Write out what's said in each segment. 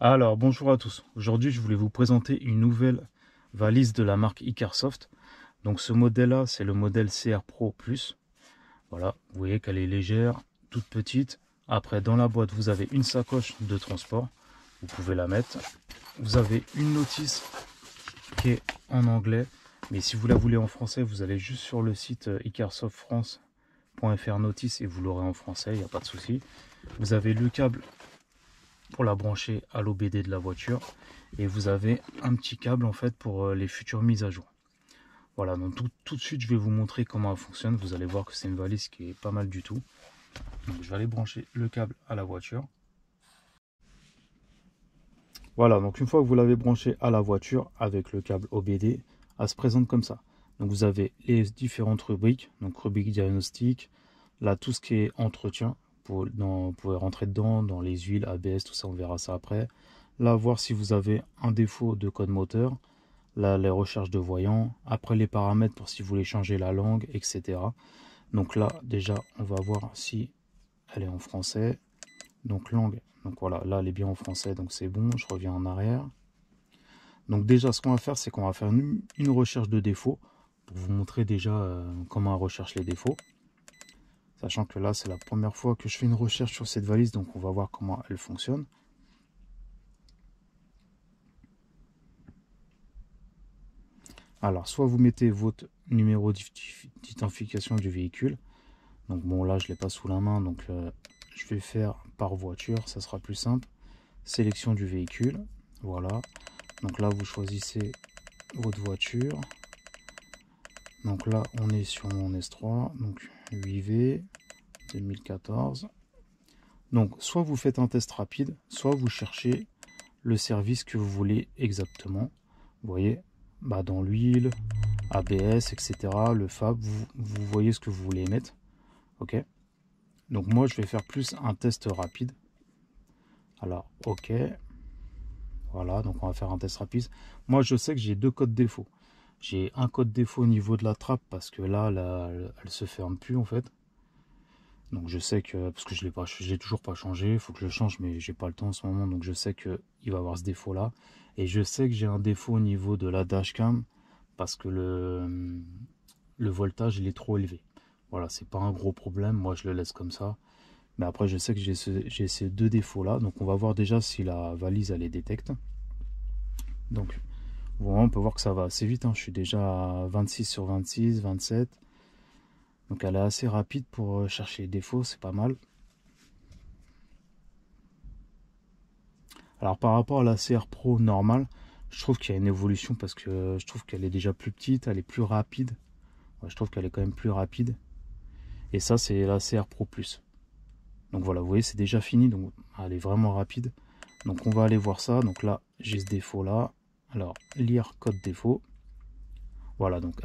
Alors bonjour à tous, aujourd'hui je voulais vous présenter une nouvelle valise de la marque Icarsoft. Donc ce modèle là c'est le modèle CR Pro Plus. Voilà, vous voyez qu'elle est légère, toute petite. Après dans la boîte vous avez une sacoche de transport, vous pouvez la mettre. Vous avez une notice qui est en anglais, mais si vous la voulez en français vous allez juste sur le site euh, icarsoftfrance.fr notice et vous l'aurez en français, il n'y a pas de souci. Vous avez le câble pour la brancher à l'OBD de la voiture et vous avez un petit câble en fait pour euh, les futures mises à jour voilà donc tout, de suite je vais vous montrer comment elle fonctionne vous allez voir que c'est une valise qui est pas mal du tout donc je vais aller brancher le câble à la voiture voilà donc une fois que vous l'avez branché à la voiture avec le câble OBD elle se présente comme ça donc vous avez les différentes rubriques donc rubrique diagnostic là tout ce qui est entretien vous pouvez rentrer dedans, dans les huiles, ABS, tout ça, on verra ça après. Là, voir si vous avez un défaut de code moteur, là, les recherches de voyants, après les paramètres pour si vous voulez changer la langue, etc. Donc là, déjà, on va voir si elle est en français. Donc langue, donc voilà, là, elle est bien en français, donc c'est bon, je reviens en arrière. Donc déjà, ce qu'on va faire, c'est qu'on va faire une, recherche de défauts pour vous montrer déjà euh, comment on recherche les défauts. Sachant que là, c'est la première fois que je fais une recherche sur cette valise, donc on va voir comment elle fonctionne. Alors, soit vous mettez votre numéro d'identification du véhicule. Donc bon, là, je ne l'ai pas sous la main, donc euh, je vais faire par voiture, ça sera plus simple. Sélection du véhicule, voilà. Donc là, vous choisissez votre voiture. Donc là, on est sur mon S3, donc 8V 2014. Donc, soit vous faites un test rapide, soit vous cherchez le service que vous voulez exactement. Vous voyez, bah dans l'huile, ABS, etc., le FAB, vous, vous, voyez ce que vous voulez mettre. OK Donc, moi, je vais faire plus un test rapide. Alors, OK. Voilà, donc on va faire un test rapide. Moi, je sais que j'ai deux codes défauts. J'ai un code défaut au niveau de la trappe parce que là, là elle se ferme plus en fait. Donc je sais que, parce que je ne l'ai toujours pas changé, faut que je change, mais j'ai pas le temps en ce moment, donc je sais qu'il va avoir ce défaut-là. Et je sais que j'ai un défaut au niveau de la dashcam, parce que le, le voltage, il est trop élevé. Voilà, c'est pas un gros problème, moi je le laisse comme ça. Mais après, je sais que j'ai ces deux défauts-là, donc on va voir déjà si la valise, elle les détecte. Donc on peut voir que ça va assez vite. Hein. Je suis déjà à 26 sur 26, 27. Donc elle est assez rapide pour euh, chercher les défauts, c'est pas mal. Alors par rapport à la CR Pro normale, je trouve qu'il y a une évolution parce que euh, je trouve qu'elle est déjà plus petite, elle est plus rapide. je trouve qu'elle est quand même plus rapide. Et ça, c'est la CR Pro Plus. Donc voilà, vous voyez, c'est déjà fini. Donc elle est vraiment rapide. Donc on va aller voir ça. Donc là, j'ai ce défaut là. Alors, lire code défaut. Voilà, donc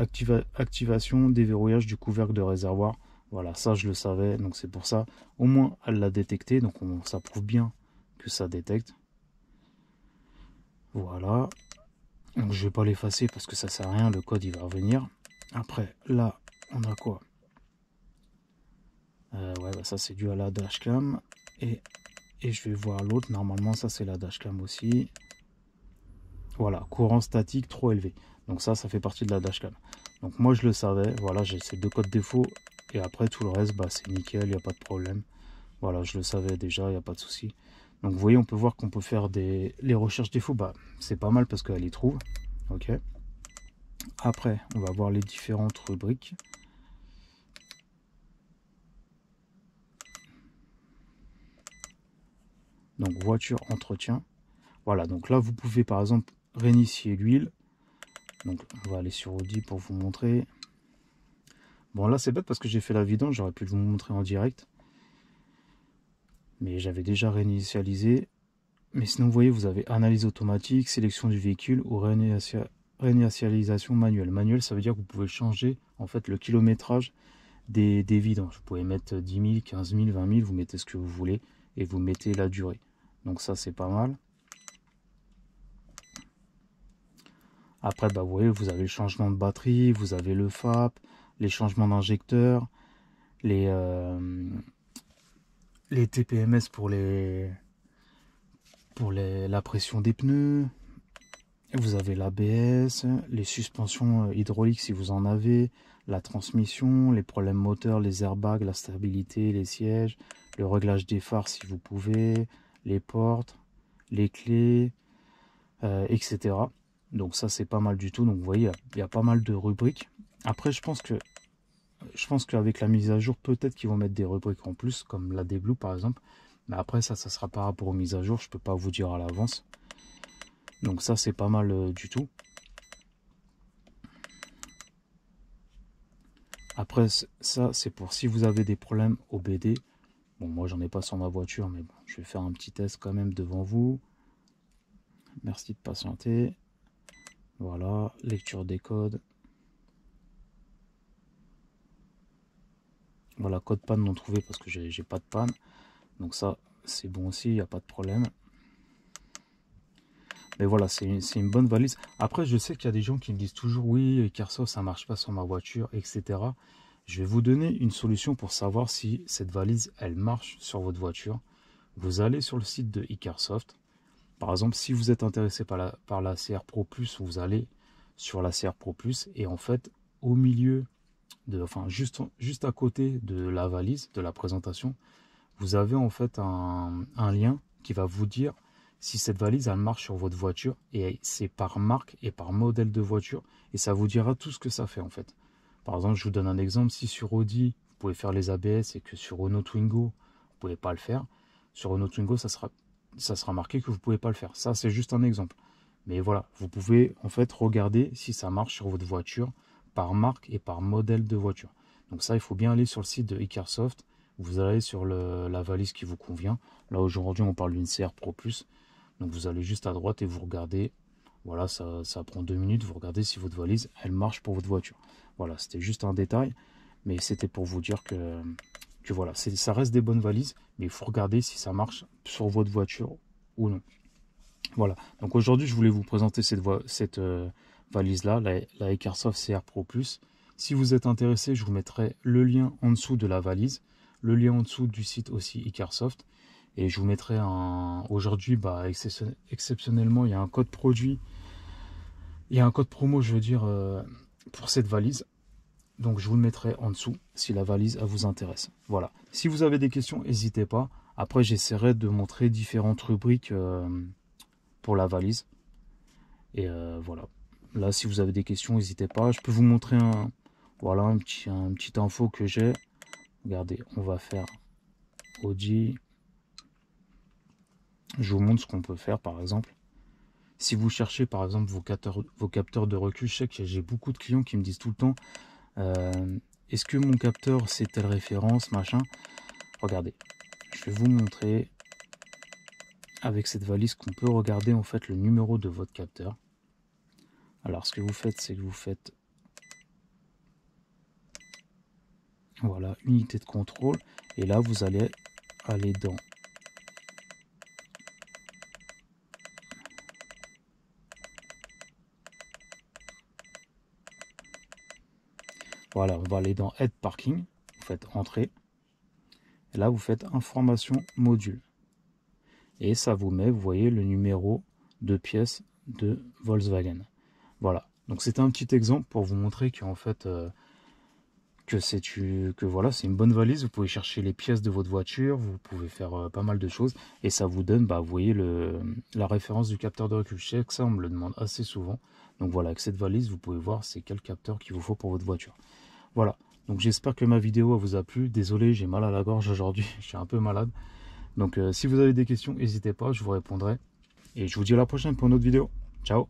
activation, déverrouillage du couvercle de réservoir. Voilà, ça je le savais, donc c'est pour ça. Au moins, elle l'a détecté, donc ça prouve bien que ça détecte. Voilà. Donc je vais pas l'effacer parce que ça sert à rien, le code il va revenir. Après, là, on a quoi euh, Ouais, bah, ça c'est dû à la dashcam. et je vais voir l'autre, normalement ça c'est la dashcam aussi. Voilà, courant statique trop élevé. Donc ça, ça fait partie de la dashcam. Donc moi, je le savais. Voilà, j'ai ces deux codes défauts. Et après, tout le reste, bah, c'est nickel, il n'y a pas de problème. Voilà, je le savais déjà, il n'y a pas de souci. Donc vous voyez, on peut voir qu'on peut faire des... Les recherches défauts, bah, c'est pas mal parce qu'elle les trouve. Ok. Après, on va voir les différentes rubriques. Donc voiture, entretien. Voilà, donc là vous pouvez par exemple réinitier l'huile. Donc on va aller sur Audi pour vous montrer. Bon là c'est bête parce que j'ai fait la vidange, j'aurais pu vous montrer en direct. Mais j'avais déjà réinitialisé. Mais sinon vous voyez vous avez analyse automatique, sélection du véhicule ou réinitialisation manuelle. Manuel ça veut dire que vous pouvez changer en fait le kilométrage des, des vidanges. Vous pouvez mettre 10 000, 15 000, 20 000, vous mettez ce que vous voulez et vous mettez la durée. Donc ça c'est pas mal. Après, bah, vous avez le changement de batterie, vous avez le FAP, les changements d'injecteur, les, TPMS euh, pour, les, la pression des pneus. Vous avez l'ABS, les suspensions euh, hydrauliques si vous en avez, la transmission, les problèmes moteurs, les airbags, la stabilité, les sièges, le réglage des phares si vous pouvez, les portes, les clés, euh, etc. Donc ça, c'est pas mal du tout. Donc vous voyez, il y a pas mal de rubriques. Après, je pense que je pense qu'avec la mise à jour, peut-être qu'ils vont mettre des rubriques en plus, comme la déblou, par exemple. Mais après, ça, ça sera par rapport aux mises à jour. Je ne peux pas vous dire à l'avance. Donc ça, c'est pas mal euh, du tout. Après, ça, c'est pour si vous avez des problèmes au BD. Bon, moi, j'en ai pas sur ma voiture, mais bon, je vais faire un petit test quand même devant vous. Merci de patienter. Voilà, lecture des codes. Voilà, code panne non trouvé parce que j'ai pas de panne. Donc ça, c'est bon aussi, il n'y a pas de problème. Mais voilà, c'est une, bonne valise. Après, je sais qu'il y a des gens qui me disent toujours oui, Carso, ça marche pas sur ma voiture, etc. Je vais vous donner une solution pour savoir si cette valise, elle marche sur votre voiture. Vous allez sur le site de Icarsoft, par exemple, si vous êtes intéressé par la, CR Pro Plus, vous allez sur la CR Pro Plus et en fait, au milieu, de, enfin juste, juste à côté de la valise, de la présentation, vous avez en fait un, lien qui va vous dire si cette valise elle marche sur votre voiture et c'est par marque et par modèle de voiture et ça vous dira tout ce que ça fait en fait. Par exemple, je vous donne un exemple, si sur Audi vous pouvez faire les ABS et que sur Renault Twingo vous pouvez pas le faire, sur Renault Twingo ça sera ça sera marqué que vous ne pouvez pas le faire. Ça, c'est juste un exemple. Mais voilà, vous pouvez en fait regarder si ça marche sur votre voiture par marque et par modèle de voiture. Donc ça, il faut bien aller sur le site de Icarsoft. Vous allez sur la valise qui vous convient. Là, aujourd'hui, on parle d'une CR Pro Plus. Donc vous allez juste à droite et vous regardez. Voilà, ça, ça prend deux minutes. Vous regardez si votre valise, elle marche pour votre voiture. Voilà, c'était juste un détail. Mais c'était pour vous dire que voilà voilà, ça reste des bonnes valises, mais il faut regarder si ça marche sur votre voiture ou non. Voilà, donc aujourd'hui je voulais vous présenter cette, cette euh, valise-là, la, CR Pro Plus. Si vous êtes intéressé, je vous mettrai le lien en dessous de la valise, le lien en dessous du site aussi Ecarsoft. Et je vous mettrai un... Aujourd'hui, bah, exceptionnellement, il y a un code produit, il y a un code promo, je veux dire, euh, pour cette valise. Donc je vous le mettrai en dessous si la valise à vous intéresse. Voilà. Si vous avez des questions, n'hésitez pas. Après, j'essaierai de montrer différentes rubriques euh, pour la valise. Et euh, voilà. Là, si vous avez des questions, n'hésitez pas. Je peux vous montrer un, voilà, un petit, un petit info que j'ai. Regardez, on va faire Audi. Je vous montre ce qu'on peut faire, par exemple. Si vous cherchez, par exemple, vos capteurs, vos capteurs de recul, je sais que j'ai beaucoup de clients qui me disent tout le temps euh, est-ce que mon capteur c'est telle référence, machin Regardez, je vais vous montrer avec cette valise qu'on peut regarder en fait le numéro de votre capteur. Alors ce que vous faites, c'est que vous faites voilà unité de contrôle et là vous allez aller dans Voilà, on va aller dans Head Parking, vous faites Entrée. là, vous faites Information module. Et ça vous met, vous voyez, le numéro de pièce de Volkswagen. Voilà. Donc c'est un petit exemple pour vous montrer qu'en fait euh, que c'est que voilà, c'est une bonne valise, vous pouvez chercher les pièces de votre voiture, vous pouvez faire euh, pas mal de choses et ça vous donne bah vous voyez le la référence du capteur de recul. Je sais que ça on me le demande assez souvent. Donc voilà, avec cette valise, vous pouvez voir c'est quel capteur qu'il vous faut pour votre voiture. Voilà, donc j'espère que ma vidéo vous a plu. Désolé, j'ai mal à la gorge aujourd'hui, je suis un peu malade. Donc euh, si vous avez des questions, n'hésitez pas, je vous répondrai. Et je vous dis à la prochaine pour une autre vidéo. Ciao